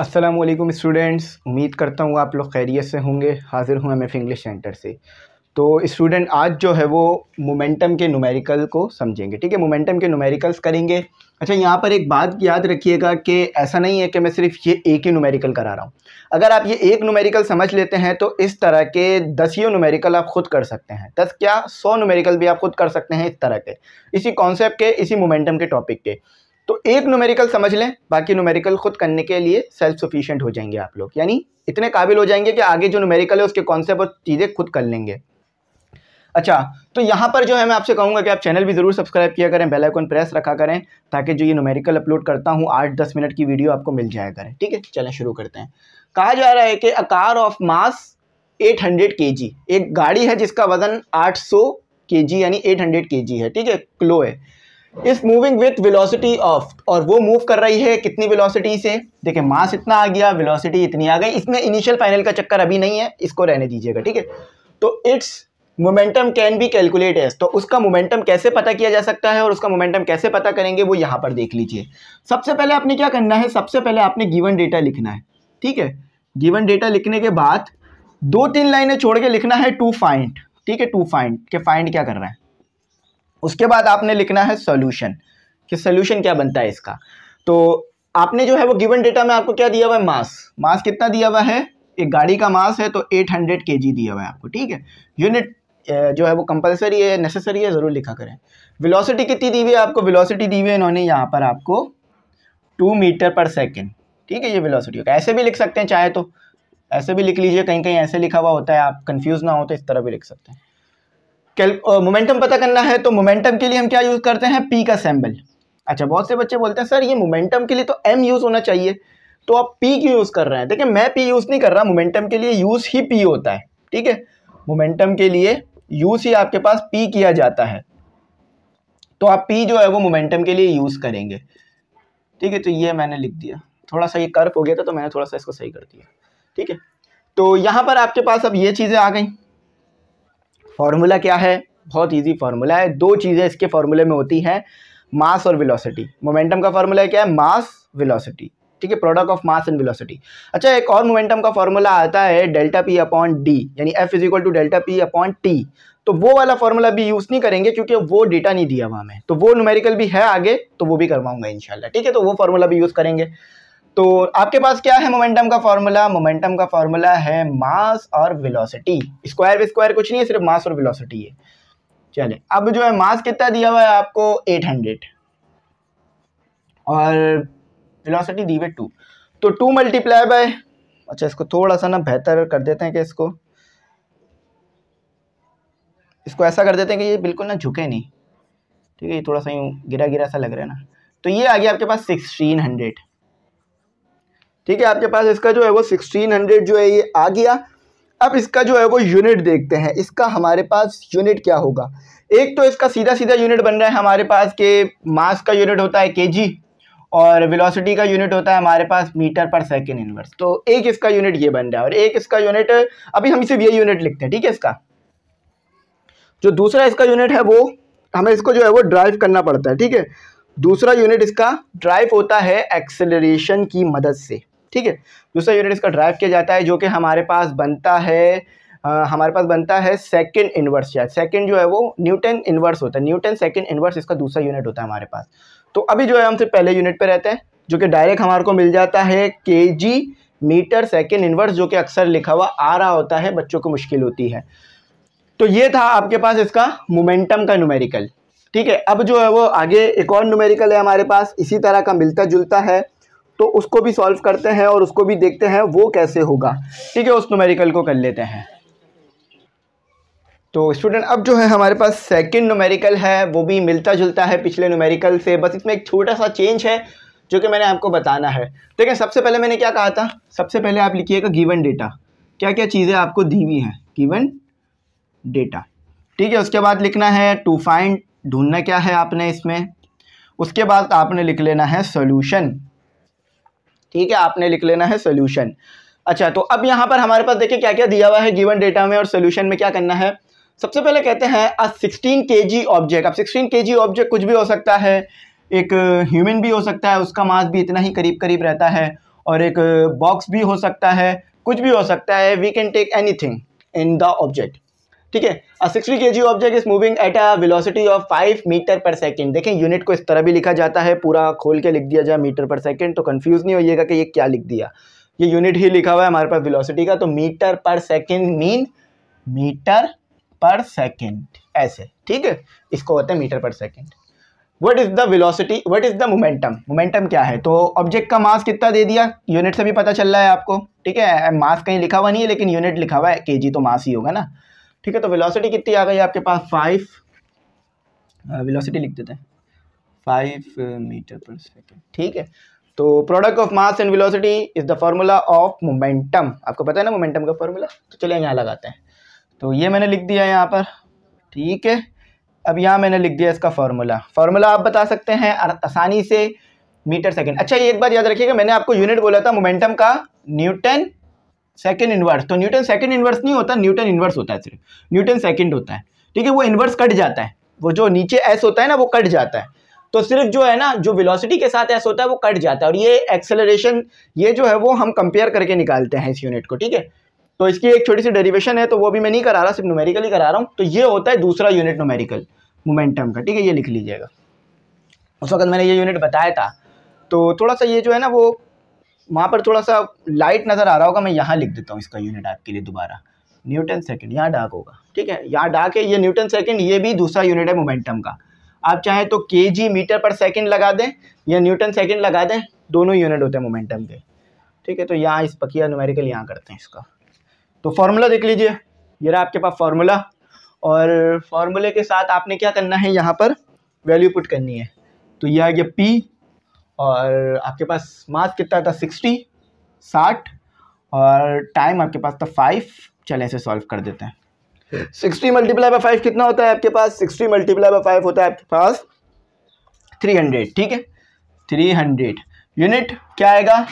Aslam students उम्मीद करता हूँ आप लोग खैरियत से होंगे हाज़िर हूँ एम एफ इंग्लिश सेंटर से तो स्टूडेंट आज जो है वो मोमेंटम के नुमेरिकल को समझेंगे ठीक है मोमेंटम के नुमेरिकल्स करेंगे अच्छा यहाँ पर एक बात याद रखिएगा कि ऐसा नहीं है कि मैं सिर्फ ये एक ही नुमेरिकल करा रहा हूँ अगर आप ये एक नुमेरिकल समझ लेते हैं तो इस तरह के दसियों नुमेरिकल आप ख़ुद कर सकते हैं दस क्या सौ नुमेरिकल भी आप ख़ुद कर सकते हैं इस तरह के इसी कॉन्सेप्ट के इसी मोमेंटम के टॉपिक के तो एक न्यूमेरिकल समझ लें बाकी न्यूमेरिकल खुद करने के लिए सेल्फ सफिशियंट हो जाएंगे आप लोग यानी इतने काबिल हो जाएंगे कि आगे जो न्यूमेरिकल है उसके कॉन्सेप्ट और चीज़ें खुद कर लेंगे अच्छा तो यहाँ पर जो है मैं आपसे कहूँगा कि आप चैनल भी ज़रूर सब्सक्राइब किया करें बेल आइकन प्रेस रखा करें ताकि जो ये न्यूमेरिकल अपलोड करता हूँ आठ दस मिनट की वीडियो आपको मिल जाया करें ठीक है चलें शुरू करते हैं कहा जा रहा है कि a car of mass 800 hundred एक गाड़ी है जिसका वज़न 800 सौ के जी यानी 800 हंड्रेड के जी है ठीक है क्लो है इस मूविंग विथ वेलोसिटी ऑफ और वो मूव कर रही है कितनी वेलोसिटी से देखिए मास इतना आ गया वेलोसिटी इतनी आ गई इसमें इनिशियल फाइनल का चक्कर अभी नहीं है इसको रहने दीजिएगा ठीक है तो its momentum can be calculate as तो उसका मोमेंटम कैसे पता किया जा सकता है और उसका मोमेंटम कैसे पता करेंगे वो यहाँ पर देख लीजिए सबसे पहले आपने क्या करना है सबसे पहले आपने गिवन डेटा लिखना है ठीक है गिवन डेटा लिखने के बाद दो तीन लाइनें छोड़ के लिखना है टू फाइंड ठीक है टू फाइंड के फाइंड क्या कर रहा है उसके बाद आपने लिखना है सोल्यूशन कि सोल्यूशन क्या बनता है इसका तो आपने जो है वो गिवन डेटा में आपको क्या दिया हुआ है मास मास कितना दिया हुआ है एक गाड़ी का मास है तो 800 हंड्रेड दिया हुआ है आपको ठीक है यूनिट जो है वो कंपलसरी है नेसेसरी है ज़रूर लिखा करें विलोसिटी कितनी दी हुई है आपको विलोसिटी दी हुई है इन्होंने यहाँ पर आपको टू मीटर पर सेकेंड ठीक है ये विलोसिटी होगा ऐसे भी लिख सकते हैं चाहे तो ऐसे भी लिख लीजिए कहीं कहीं ऐसे लिखा हुआ होता है आप कन्फ्यूज़ ना हो तो इस तरह भी लिख सकते हैं मोमेंटम पता करना है तो मोमेंटम के लिए हम क्या यूज़ करते हैं पी का सैम्बल अच्छा बहुत से बच्चे बोलते हैं सर ये मोमेंटम के लिए तो एम यूज़ होना चाहिए तो आप पी क्यों यूज़ कर रहे हैं देखिए मैं पी यूज़ नहीं कर रहा मोमेंटम के लिए यूज़ ही पी होता है ठीक है मोमेंटम के लिए यूज़ ही आपके पास पी किया जाता है तो आप पी जो है वो मोमेंटम के लिए यूज़ करेंगे ठीक है तो ये मैंने लिख दिया थोड़ा सा ये कर्व हो गया था तो मैंने थोड़ा सा इसको सही कर दिया ठीक है तो यहाँ पर आपके पास अब ये चीज़ें आ गई फार्मूला क्या है बहुत ईजी फार्मूला है दो चीज़ें इसके फार्मूले में होती हैं मास और विलोसिटी मोमेंटम का फार्मूला क्या है मास विलोसिटी ठीक है product of mass and velocity अच्छा एक और मोमेंटम का फार्मूला आता है डेल्टा पी अपॉन डी यानी F is equal to delta P upon T तो वो वाला फॉर्मूला भी यूज़ नहीं करेंगे क्योंकि वो डेटा नहीं दिया हुआ हमें तो वो न्यूमेरिकल भी है आगे तो वो भी करवाऊंगा इंशाल्लाह ठीक है तो वो फार्मूला भी यूज़ करेंगे तो आपके पास क्या है मोमेंटम का फॉर्मूला मोमेंटम का फॉर्मूला है मास और वेलोसिटी स्क्वायर स्क्वायर कुछ नहीं है सिर्फ मास और वेलोसिटी है चले अब जो है मास कितना दिया हुआ है आपको 800 और वेलोसिटी दी हुई टू तो टू मल्टीप्लाई बाय अच्छा इसको थोड़ा सा ना बेहतर कर देते हैं कि इसको इसको ऐसा कर देते हैं कि ये बिल्कुल ना झुके नहीं ठीक है ये थोड़ा सा यूँ गिरा गिरा सा लग रहा है ना तो ये आ गया आपके पास सिक्सटीन हंड्रेड ठीक है आपके पास इसका जो है वो सिक्सटीन हंड्रेड जो है ये आ गया अब इसका जो है वो यूनिट देखते हैं इसका हमारे पास यूनिट क्या होगा एक तो इसका सीधा सीधा यूनिट बन रहा है हमारे पास के मास का यूनिट होता है के और वेलोसिटी का यूनिट होता है हमारे पास मीटर पर सेकेंड इनवर्स तो एक इसका यूनिट ये बन रहा है और एक इसका यूनिट अभी हम सिर्फ ये यूनिट लिखते हैं ठीक है इसका जो दूसरा इसका यूनिट है वो हमें इसको जो है वो ड्राइव करना पड़ता है ठीक है दूसरा यूनिट इसका ड्राइव होता है एक्सेलरेशन की मदद से ठीक है दूसरा यूनिट इसका ड्राइव किया जाता है जो कि हमारे पास बनता है आ, हमारे पास बनता है सेकंड इन्वर्स या सेकंड जो है वो न्यूटन इन्वर्स होता है न्यूटन सेकंड इन्वर्स इसका दूसरा यूनिट होता है हमारे पास तो अभी जो है हम सिर्फ पहले यूनिट पर रहते हैं जो कि डायरेक्ट हमारे को मिल जाता है के जी मीटर सेकेंड इन्वर्स जो कि अक्सर लिखा हुआ आ रहा होता है बच्चों को मुश्किल होती है तो ये था आपके पास इसका मोमेंटम का न्यूमेरिकल ठीक है अब जो है वो आगे एक और न्यूमेरिकल है हमारे पास इसी तरह का मिलता जुलता है तो उसको भी सॉल्व करते हैं और उसको भी देखते हैं वो कैसे होगा ठीक है उस नोमेरिकल को कर लेते हैं तो स्टूडेंट अब जो है हमारे पास सेकंड नोमेरिकल है वो भी मिलता जुलता है पिछले नोमेरिकल से बस इसमें एक छोटा सा चेंज है जो कि मैंने आपको बताना है ठीक तो है सबसे पहले मैंने क्या कहा था सबसे पहले आप लिखिएगा गिवन डेटा क्या क्या चीज़ें आपको दी हुई हैं गिवन डेटा ठीक है उसके बाद लिखना है टू फाइंड ढूंढना क्या है आपने इसमें उसके बाद आपने लिख लेना है सोल्यूशन ठीक है आपने लिख लेना है सोल्यूशन अच्छा तो अब यहाँ पर हमारे पास देखिए क्या क्या दिया हुआ है गिवन डेटा में और सोल्यूशन में क्या करना है सबसे पहले कहते हैं अ सिक्सटीन के जी ऑब्जेक्ट अब सिक्सटीन के जी ऑब्जेक्ट कुछ भी हो सकता है एक ह्यूमन भी हो सकता है उसका मास भी इतना ही करीब करीब रहता है और एक बॉक्स भी हो सकता है कुछ भी हो सकता है we can take anything in the object ठीक है a K G object is moving at a velocity of five metre पर सेकेंड देखें यूनिट को इस तरह भी लिखा जाता है पूरा खोल के लिख दिया जाए मीटर पर सेकेंड तो कन्फ्यूज नहीं होइएगा कि ये क्या लिख दिया ये यूनिट ही लिखा हुआ है हमारे पास वेलोसिटी का तो मीटर पर सेकेंड मीन मीटर पर सेकेंड ऐसे ठीक है इसको होता है मीटर पर second what is the velocity what is the momentum momentum क्या है तो ऑब्जेक्ट का मास कितना दे दिया यूनिट से भी पता चल रहा है आपको ठीक है मास कहीं लिखा हुआ नहीं है लेकिन यूनिट लिखा हुआ है के जी तो मास ही होगा ना ठीक है तो वेलोसिटी कितनी आ गई आपके पास फाइव हाँ, वेलोसिटी लिख देते हैं फाइव मीटर पर सेकेंड ठीक है तो product of mass and velocity is the formula of momentum आपको पता है ना मोमेंटम का फॉर्मूला तो चलिए यहाँ लगाते हैं तो ये मैंने लिख दिया है यहाँ पर ठीक है अब यहाँ मैंने लिख दिया इसका फॉर्मूला फार्मूला आप बता सकते हैं आसानी से मीटर सेकेंड अच्छा ये एक बात याद रखिएगा मैंने आपको यूनिट बोला था मोमेंटम का न्यूटन सेकंड इन्वर्स तो न्यूटन सेकंड इन्वर्स नहीं होता न्यूटन इन्वर्स होता है सिर्फ न्यूटन सेकंड होता है ठीक है वो इन्वर्स कट जाता है वो जो नीचे एस होता है ना वो कट जाता है तो सिर्फ जो है ना जो विलोसिटी के साथ ऐसा होता है वो कट जाता है और ये एक्सेलरेशन ये जो है वो हम कंपेयर करके निकालते हैं इस यूनिट को ठीक है तो इसकी एक छोटी सी डेरिवेशन है तो वो भी मैं नहीं करा रहा सिर्फ ही करा रहा हूँ तो ये होता है दूसरा यूनिट नोमेरिकल मोमेंटम का ठीक है ये लिख लीजिएगा उस वक्त मैंने ये यूनिट बताया था तो थोड़ा सा ये जो है ना वो वहाँ पर थोड़ा सा लाइट नज़र आ रहा होगा मैं यहाँ लिख देता हूँ इसका यूनिट आपके लिए दोबारा न्यूटन सेकंड यहाँ डार्क होगा ठीक है यहाँ डार्क है ये न्यूटन सेकंड ये भी दूसरा यूनिट है मोमेंटम का आप चाहें तो के जी मीटर पर सेकेंड लगा दें या न्यूटन सेकेंड लगा दें दोनों यूनिट होते हैं मोमेंटम के ठीक है तो यहाँ इस पकिया नुमेरिकल यहाँ करते हैं इसका तो फार्मूला देख लीजिए ये रहा आपके पास फार्मूला और फार्मूले के साथ आपने क्या करना है यहाँ पर वैल्यू पुट करनी है तो यह आ गया पी और आपके पास मास कितना था सिक्सटी साठ और टाइम आपके पास था फाइव चले ऐसे सॉल्व कर देते हैं सिक्सटी मल्टीप्लाई बाई फाइव कितना होता है आपके पास सिक्सटी मल्टीप्लाई बाई फाइव होता है आपके पास थ्री हंड्रेड ठीक है थ्री हंड्रेड यूनिट क्या आएगा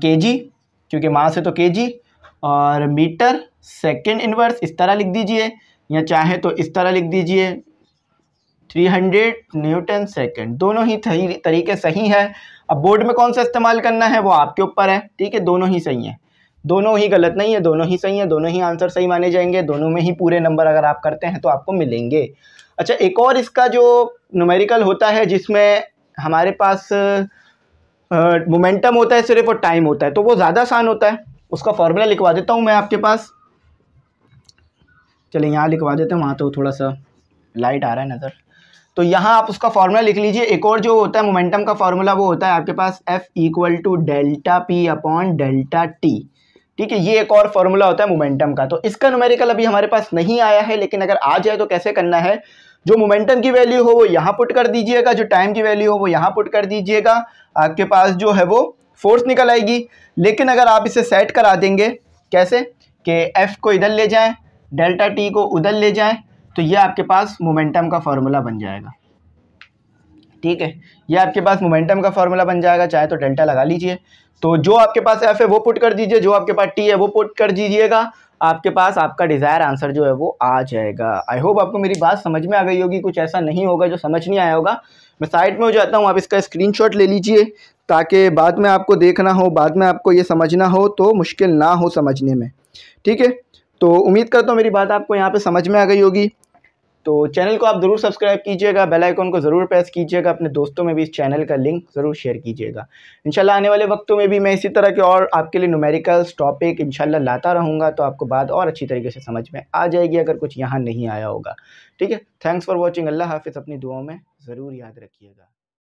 के जी क्योंकि मास है तो के जी और मीटर सेकेंड इनवर्स इस तरह लिख दीजिए या चाहे तो इस तरह लिख दीजिए 300 न्यूटन सेकेंड दोनों ही तरीके सही है अब बोर्ड में कौन सा इस्तेमाल करना है वो आपके ऊपर है ठीक है दोनों ही सही है दोनों ही गलत नहीं है दोनों ही सही है दोनों ही आंसर सही माने जाएंगे दोनों में ही पूरे नंबर अगर आप करते हैं तो आपको मिलेंगे अच्छा एक और इसका जो नुमेरिकल होता है जिसमें हमारे पास मोमेंटम होता है सिर्फ और टाइम होता है तो वो ज़्यादा आसान होता है उसका फॉर्मूला लिखवा देता हूँ मैं आपके पास चलिए यहाँ लिखवा देते हैं वहाँ तो थोड़ा सा लाइट आ रहा है नज़र तो यहाँ आप उसका फॉर्मूला लिख लीजिए एक और जो होता है मोमेंटम का फॉर्मूला वो होता है आपके पास F equal to delta P upon delta T ठीक है ये एक और फॉर्मूला होता है मोमेंटम का तो इसका न्यूमेरिकल अभी हमारे पास नहीं आया है लेकिन अगर आ जाए तो कैसे करना है जो मोमेंटम की वैल्यू हो वो यहाँ पुट कर दीजिएगा जो टाइम की वैल्यू हो वो यहाँ पुट कर दीजिएगा आपके पास जो है वो फोर्स निकल आएगी लेकिन अगर आप इसे सेट करा देंगे कैसे कि एफ़ को इधर ले जाएं डेल्टा टी को उधर ले जाएं तो ये आपके पास मोमेंटम का फार्मूला बन जाएगा ठीक है ये आपके पास मोमेंटम का फार्मूला बन जाएगा चाहे तो डेल्टा लगा लीजिए तो जो आपके पास एफ है वो पुट कर दीजिए जो आपके पास टी है वो पुट कर दीजिएगा आपके पास आपका डिज़ायर आंसर जो है वो आ जाएगा आई होप आपको मेरी बात समझ में आ गई होगी कुछ ऐसा नहीं होगा जो समझ नहीं आया होगा मैं साइड में हो जाता हूँ आप इसका स्क्रीनशॉट ले लीजिए ताकि बाद में आपको देखना हो बाद में आपको ये समझना हो तो मुश्किल ना हो समझने में ठीक है तो उम्मीद करता हूँ मेरी बात आपको यहाँ पे समझ में आ गई होगी तो चैनल को आप ज़रूर सब्सक्राइब कीजिएगा बेल आइकॉन को ज़रूर प्रेस कीजिएगा अपने दोस्तों में भी इस चैनल का लिंक ज़रूर शेयर कीजिएगा इंशाल्लाह आने वाले वक्तों में भी मैं इसी तरह के और आपके लिए नुमेरिकल्स टॉपिक इंशाल्लाह लाता रहूँगा तो आपको बात और अच्छी तरीके से समझ में आ जाएगी अगर कुछ यहाँ नहीं आया होगा ठीक है थैंक्स फॉर वॉचिंग अल्लाह हाफिज़ अपनी दुआओं में ज़रूर याद रखिएगा